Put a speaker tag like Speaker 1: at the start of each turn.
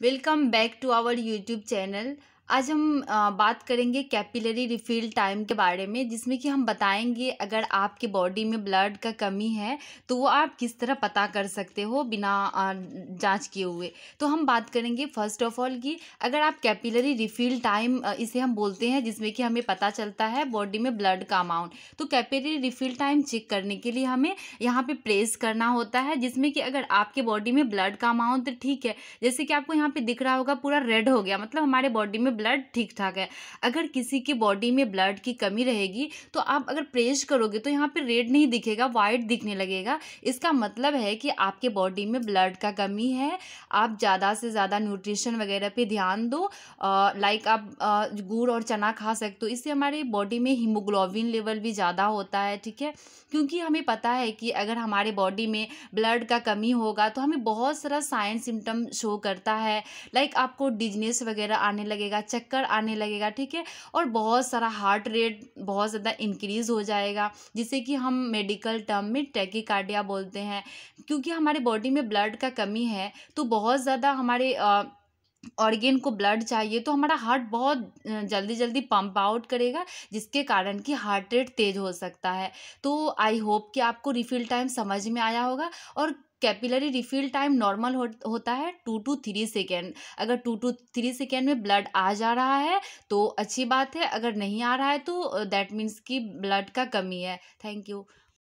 Speaker 1: welcome back to our youtube channel आज हम बात करेंगे कैपिलरी रिफ़िल टाइम के बारे में जिसमें कि हम बताएंगे अगर आपके बॉडी में ब्लड का कमी है तो वो आप किस तरह पता कर सकते हो बिना जांच किए हुए तो हम बात करेंगे फर्स्ट ऑफ ऑल की अगर आप कैपिलरी रिफ़िल टाइम इसे हम बोलते हैं जिसमें कि हमें पता चलता है बॉडी में ब्लड का अमाउंट तो कैपिलरी रिफ़िल टाइम चेक करने के लिए हमें यहाँ पर प्रेस करना होता है जिसमें कि अगर आपके बॉडी में ब्लड का अमाउंट ठीक है जैसे कि आपको यहाँ पर दिख रहा होगा पूरा रेड हो गया मतलब हमारे बॉडी में ब्लड ठीक ठाक है अगर किसी की बॉडी में ब्लड की कमी रहेगी तो आप अगर प्रेस करोगे तो यहाँ पर रेड नहीं दिखेगा वाइट दिखने लगेगा इसका मतलब है कि आपके बॉडी में ब्लड का कमी है आप ज़्यादा से ज़्यादा न्यूट्रिशन वगैरह पे ध्यान दो लाइक आप गुड़ और चना खा सकते हो इससे हमारे बॉडी में हीमोग्लोबिन लेवल भी ज़्यादा होता है ठीक है क्योंकि हमें पता है कि अगर हमारे बॉडी में ब्लड का कमी होगा तो हमें बहुत सारा साइन सिम्टम शो करता है लाइक आपको डिजनेस वगैरह आने लगेगा चक्कर आने लगेगा ठीक है और बहुत सारा हार्ट रेट बहुत ज़्यादा इंक्रीज़ हो जाएगा जिसे कि हम मेडिकल टर्म में टैकिकार्डिया बोलते हैं क्योंकि हमारे बॉडी में ब्लड का कमी है तो बहुत ज़्यादा हमारे आ, ऑर्गेन को ब्लड चाहिए तो हमारा हार्ट बहुत जल्दी जल्दी पंप आउट करेगा जिसके कारण कि हार्ट रेट तेज हो सकता है तो आई होप कि आपको रिफिल टाइम समझ में आया होगा और कैपिलरी रिफिल टाइम नॉर्मल हो, होता है टू टू थ्री सेकेंड अगर टू टू थ्री सेकेंड में ब्लड आ जा रहा है तो अच्छी बात है अगर नहीं आ रहा है तो दैट मीन्स कि ब्लड का कमी है थैंक यू